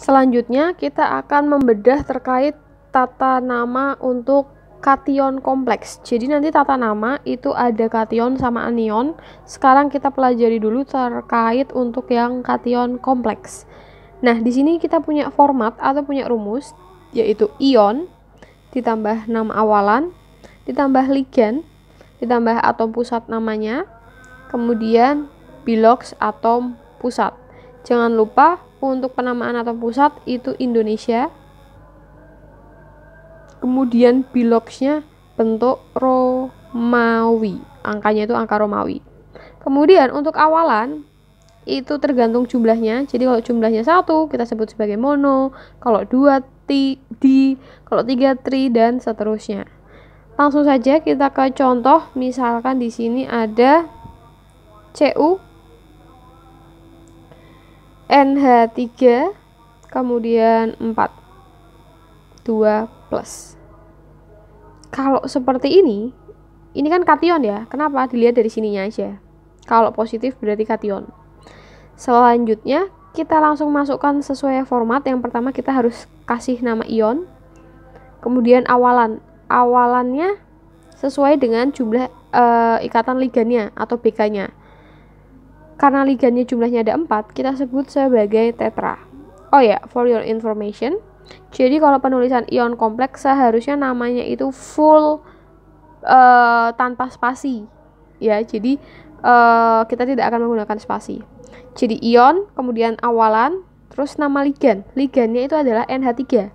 Selanjutnya, kita akan membedah terkait tata nama untuk kation kompleks. Jadi nanti tata nama itu ada kation sama anion. Sekarang kita pelajari dulu terkait untuk yang kation kompleks. Nah, di sini kita punya format atau punya rumus yaitu ion ditambah nama awalan, ditambah ligan, ditambah atom pusat namanya, kemudian bilox atom pusat. Jangan lupa untuk penamaan atau pusat itu Indonesia. Kemudian biloksnya bentuk Romawi. Angkanya itu angka Romawi. Kemudian untuk awalan itu tergantung jumlahnya. Jadi kalau jumlahnya satu kita sebut sebagai mono, kalau dua ti, di, kalau tiga tri dan seterusnya. Langsung saja kita ke contoh, misalkan di sini ada CU NH3 kemudian 4 2 plus kalau seperti ini ini kan kation ya kenapa dilihat dari sininya aja kalau positif berarti kation selanjutnya kita langsung masukkan sesuai format yang pertama kita harus kasih nama ion kemudian awalan awalannya sesuai dengan jumlah e, ikatan ligannya atau BK-nya karena ligannya jumlahnya ada 4, kita sebut sebagai tetra. Oh ya, for your information, jadi kalau penulisan ion kompleks seharusnya namanya itu full uh, tanpa spasi. Ya, jadi uh, kita tidak akan menggunakan spasi. Jadi ion, kemudian awalan, terus nama ligan. Ligannya itu adalah NH3.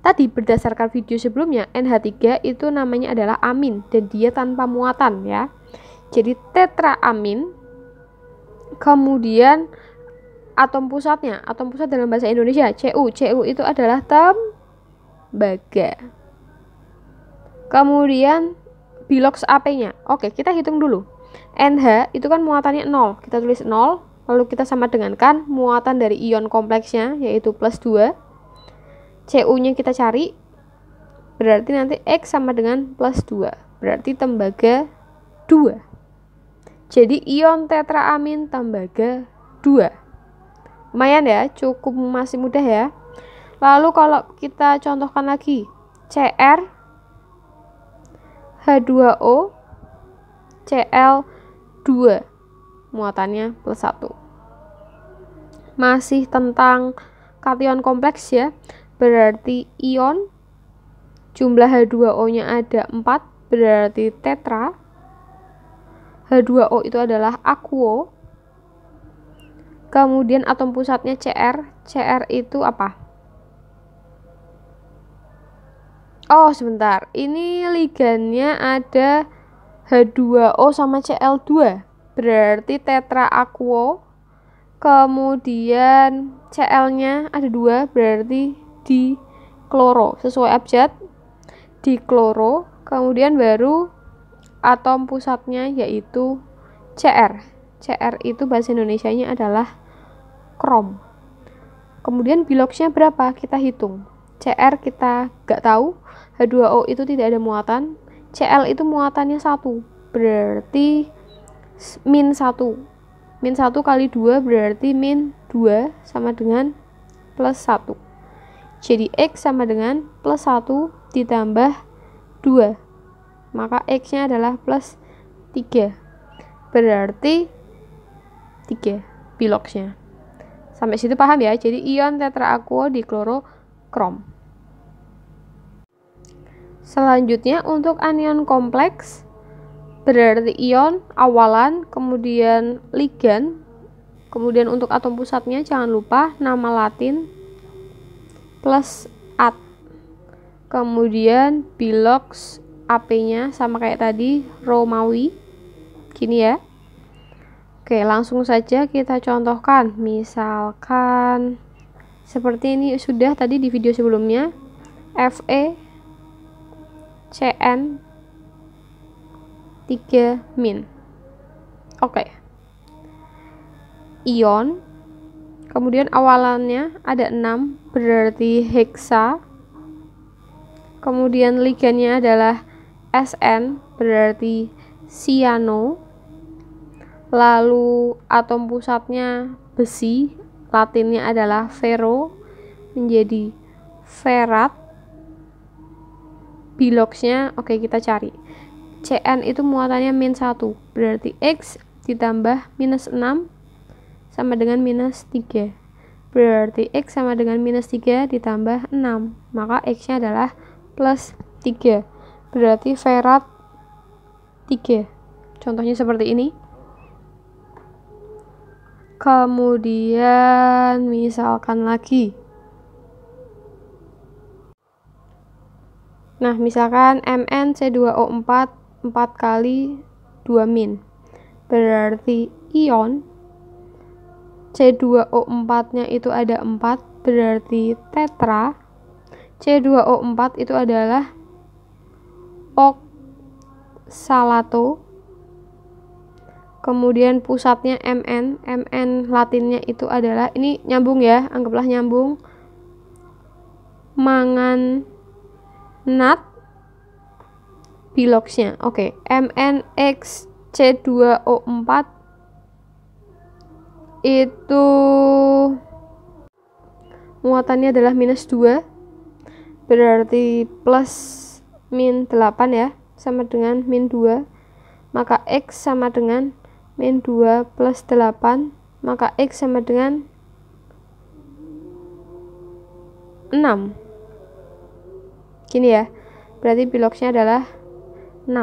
Tadi berdasarkan video sebelumnya, NH3 itu namanya adalah amin dan dia tanpa muatan ya. Jadi tetraamin kemudian atom pusatnya atom pusat dalam bahasa Indonesia Cu Cu itu adalah tembaga kemudian bilox AP-nya oke kita hitung dulu NH itu kan muatannya 0 kita tulis 0 lalu kita sama dengan kan muatan dari ion kompleksnya yaitu plus 2 Cu nya kita cari berarti nanti X sama dengan plus 2 berarti tembaga 2 jadi ion tetraamin tembaga 2. Lumayan ya, cukup masih mudah ya. Lalu kalau kita contohkan lagi, Cr H2O Cl2 muatannya plus 1. Masih tentang kation kompleks ya. Berarti ion jumlah H2O-nya ada 4, berarti tetra H2O eh, itu adalah aquo. Kemudian atom pusatnya Cr. Cr itu apa? Oh, sebentar. Ini ligannya ada H2O sama Cl2. Berarti tetra aquo. Kemudian Cl-nya ada dua, berarti di kloro sesuai abjad di kloro. Kemudian baru atom pusatnya yaitu CR. CR itu bahasa Indonesia nya adalah krom. Kemudian biloksnya berapa? Kita hitung. CR kita nggak tahu, H2O itu tidak ada muatan, CL itu muatannya satu, berarti min satu Min satu kali dua berarti min dua sama dengan plus satu Jadi X sama dengan plus satu ditambah dua maka X-nya adalah plus 3 berarti 3 biloxnya sampai situ paham ya jadi ion aqua di klorokrom selanjutnya untuk anion kompleks berarti ion awalan kemudian ligan kemudian untuk atom pusatnya jangan lupa nama latin plus at kemudian bilox AP-nya sama kayak tadi Romawi gini ya Oke langsung saja kita contohkan misalkan seperti ini sudah tadi di video sebelumnya FE CN 3 min Oke ion kemudian awalannya ada 6 berarti heksa kemudian ligannya adalah SN berarti siano lalu atom pusatnya besi latinnya adalah ferro menjadi ferat biloxnya oke kita cari CN itu muatannya min 1 berarti X ditambah minus 6 sama dengan minus 3 berarti X sama dengan minus 3 ditambah 6 maka X nya adalah plus 3 berarti ferat 3 contohnya seperti ini kemudian misalkan lagi nah misalkan Mn C2O4 4 kali 2 min berarti ion C2O4 nya itu ada 4 berarti tetra C2O4 itu adalah Oksalato kemudian pusatnya MN MN latinnya itu adalah ini nyambung ya anggaplah nyambung mangan nat biloxnya oke okay. MNX C2O4 itu muatannya adalah minus 2 berarti plus min 8 ya sama dengan min 2 maka X sama dengan min 2 plus 8 maka X sama dengan 6 gini ya berarti biloxnya adalah 6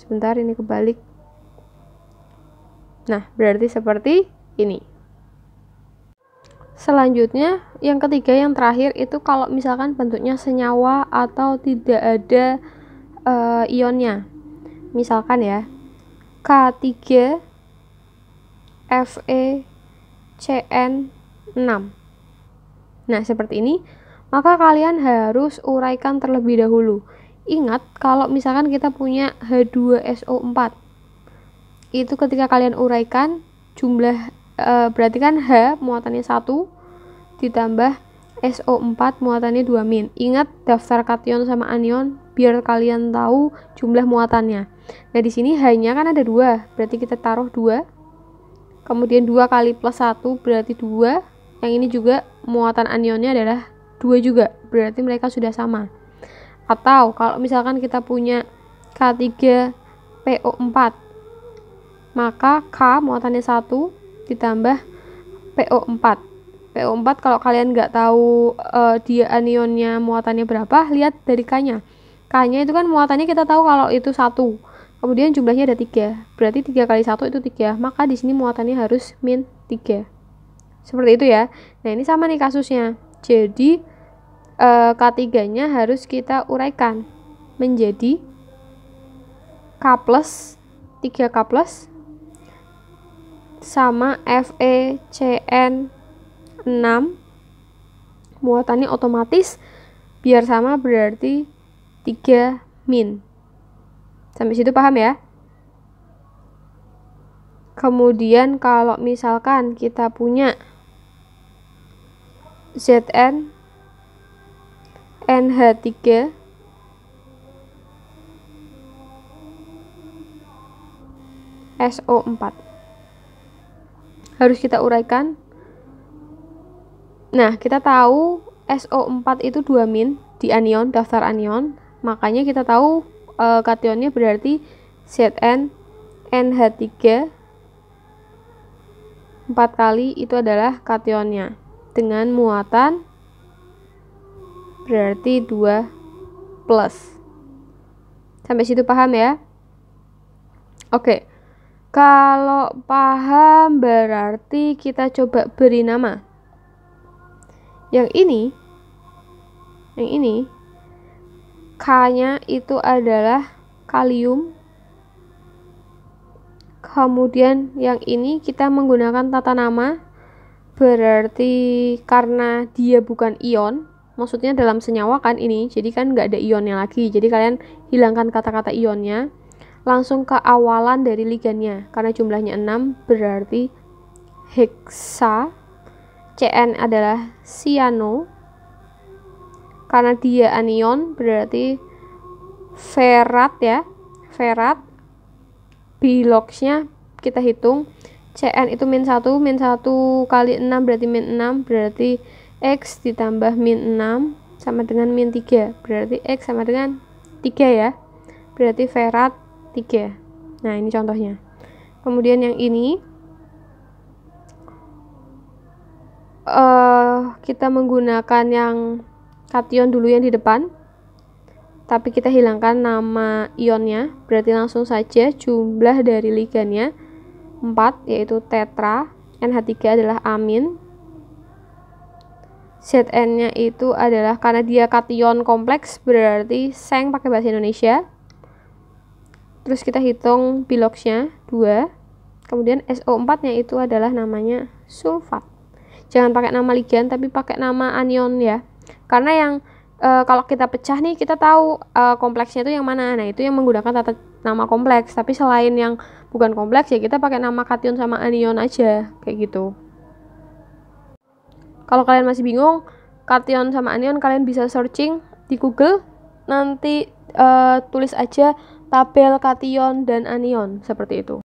sebentar ini kebalik nah berarti seperti ini selanjutnya yang ketiga yang terakhir itu kalau misalkan bentuknya senyawa atau tidak ada e, ionnya misalkan ya K3 Fe CN6 nah seperti ini maka kalian harus uraikan terlebih dahulu ingat kalau misalkan kita punya H2SO4 itu ketika kalian uraikan jumlah e, berarti kan H muatannya 1 ditambah SO4 muatannya 2 min. Ingat daftar kation sama anion biar kalian tahu jumlah muatannya. Nah, di sini hanya kan ada dua, berarti kita taruh dua. Kemudian 2 kali plus 1 berarti 2. Yang ini juga muatan anionnya adalah 2 juga, berarti mereka sudah sama. Atau kalau misalkan kita punya K3 PO4, maka K muatannya 1, ditambah PO4. PO4 kalau kalian nggak tahu uh, dia anionnya muatannya berapa, lihat dari K-nya. K-nya itu kan muatannya kita tahu kalau itu satu. Kemudian jumlahnya ada tiga. Berarti tiga kali satu itu tiga. Maka di sini muatannya harus min tiga. Seperti itu ya. Nah ini sama nih kasusnya. Jadi uh, eh, K3-nya harus kita uraikan menjadi K plus 3K plus sama FECN 6 muatannya otomatis biar sama berarti 3 min sampai situ paham ya kemudian kalau misalkan kita punya ZN NH3 SO4 harus kita uraikan. Nah, kita tahu SO4 itu 2 min di anion, daftar anion. Makanya kita tahu e, kationnya berarti Zn NH3 4 kali itu adalah kationnya dengan muatan berarti 2 plus. Sampai situ paham ya? Oke. Okay. Kalau paham berarti kita coba beri nama. Yang ini yang ini K-nya itu adalah kalium. Kemudian yang ini kita menggunakan tata nama berarti karena dia bukan ion, maksudnya dalam senyawa kan ini, jadi kan nggak ada ionnya lagi. Jadi kalian hilangkan kata-kata ionnya langsung ke awalan dari ligannya karena jumlahnya 6 berarti heksa CN adalah siano karena dia anion berarti ferat ya ferat biloxnya kita hitung CN itu min 1 min 1 kali 6 berarti min 6 berarti X ditambah min 6 sama dengan min 3 berarti X sama dengan 3 ya berarti ferat tiga nah ini contohnya kemudian yang ini uh, kita menggunakan yang kation dulu yang di depan tapi kita hilangkan nama ionnya berarti langsung saja jumlah dari ligannya 4 yaitu tetra NH3 adalah amin ZN nya itu adalah karena dia kation kompleks berarti seng pakai bahasa Indonesia terus kita hitung biloxnya 2 kemudian SO4 nya itu adalah namanya sulfat jangan pakai nama ligan tapi pakai nama anion ya karena yang e, kalau kita pecah nih kita tahu e, kompleksnya itu yang mana nah itu yang menggunakan tata nama kompleks tapi selain yang bukan kompleks ya kita pakai nama kation sama anion aja kayak gitu kalau kalian masih bingung kation sama anion kalian bisa searching di google nanti e, tulis aja tabel kation dan anion seperti itu.